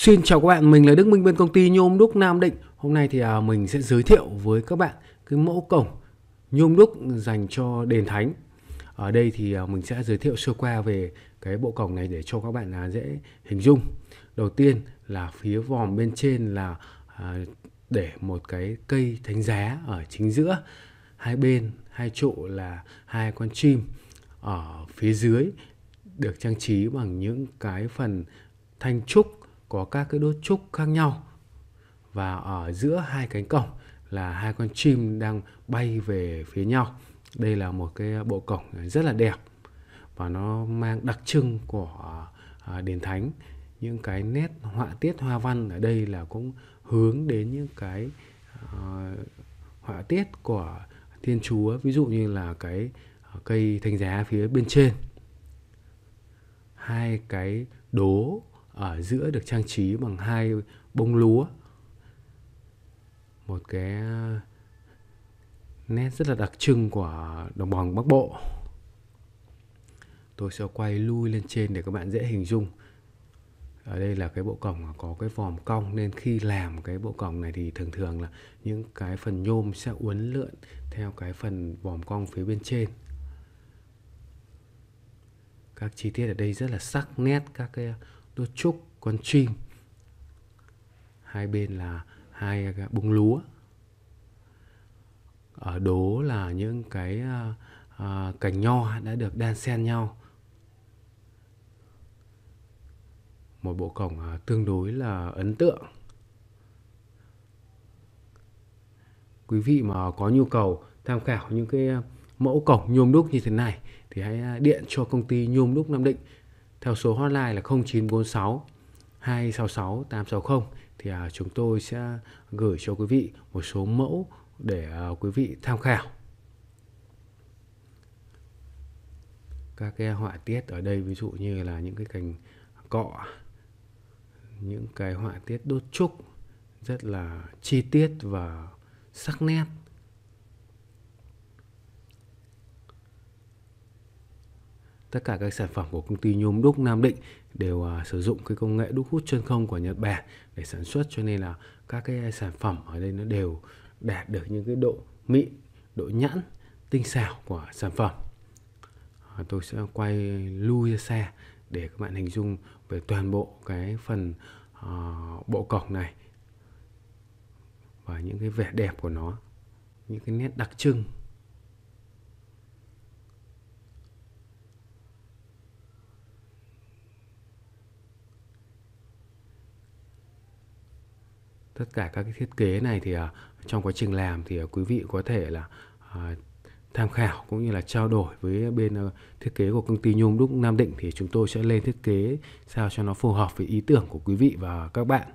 Xin chào các bạn, mình là Đức Minh bên công ty nhôm đúc Nam Định. Hôm nay thì à, mình sẽ giới thiệu với các bạn cái mẫu cổng nhôm đúc dành cho đền thánh. Ở đây thì à, mình sẽ giới thiệu sơ qua về cái bộ cổng này để cho các bạn à, dễ hình dung. Đầu tiên là phía vòm bên trên là à, để một cái cây thánh giá ở chính giữa. Hai bên, hai trụ là hai con chim. Ở phía dưới được trang trí bằng những cái phần thanh trúc có các cái đốt trúc khác nhau và ở giữa hai cánh cổng là hai con chim đang bay về phía nhau đây là một cái bộ cổng rất là đẹp và nó mang đặc trưng của à, đền thánh những cái nét họa tiết hoa văn ở đây là cũng hướng đến những cái à, họa tiết của thiên chúa ví dụ như là cái à, cây thánh giá phía bên trên hai cái đố ở giữa được trang trí bằng hai bông lúa một cái nét rất là đặc trưng của đồng bằng bắc bộ tôi sẽ quay lui lên trên để các bạn dễ hình dung ở đây là cái bộ cổng có cái vòm cong nên khi làm cái bộ cổng này thì thường thường là những cái phần nhôm sẽ uốn lượn theo cái phần vòm cong phía bên trên các chi tiết ở đây rất là sắc nét các cái tôi trúc con chim hai bên là hai à, bông lúa ở đố là những cái à, à, cành nho đã được đan xen nhau một bộ cổng à, tương đối là ấn tượng quý vị mà có nhu cầu tham khảo những cái à, mẫu cổng nhôm đúc như thế này thì hãy à, điện cho công ty nhôm đúc Nam Định theo số hotline là 0946 266 860 thì à, chúng tôi sẽ gửi cho quý vị một số mẫu để à, quý vị tham khảo. Các cái họa tiết ở đây ví dụ như là những cái cành cọ, những cái họa tiết đốt trúc rất là chi tiết và sắc nét tất cả các sản phẩm của công ty nhôm đúc Nam Định đều uh, sử dụng cái công nghệ đúc hút chân không của Nhật Bản để sản xuất cho nên là các cái sản phẩm ở đây nó đều đạt được những cái độ mịn, độ nhẵn, tinh xảo của sản phẩm. À, tôi sẽ quay lui xe để các bạn hình dung về toàn bộ cái phần uh, bộ cổng này và những cái vẻ đẹp của nó, những cái nét đặc trưng tất cả các cái thiết kế này thì à, trong quá trình làm thì à, quý vị có thể là à, tham khảo cũng như là trao đổi với bên ờ, thiết kế của công ty Nhung Đúc Nam Định thì chúng tôi sẽ lên thiết kế sao cho nó phù hợp với ý tưởng của quý vị và các bạn.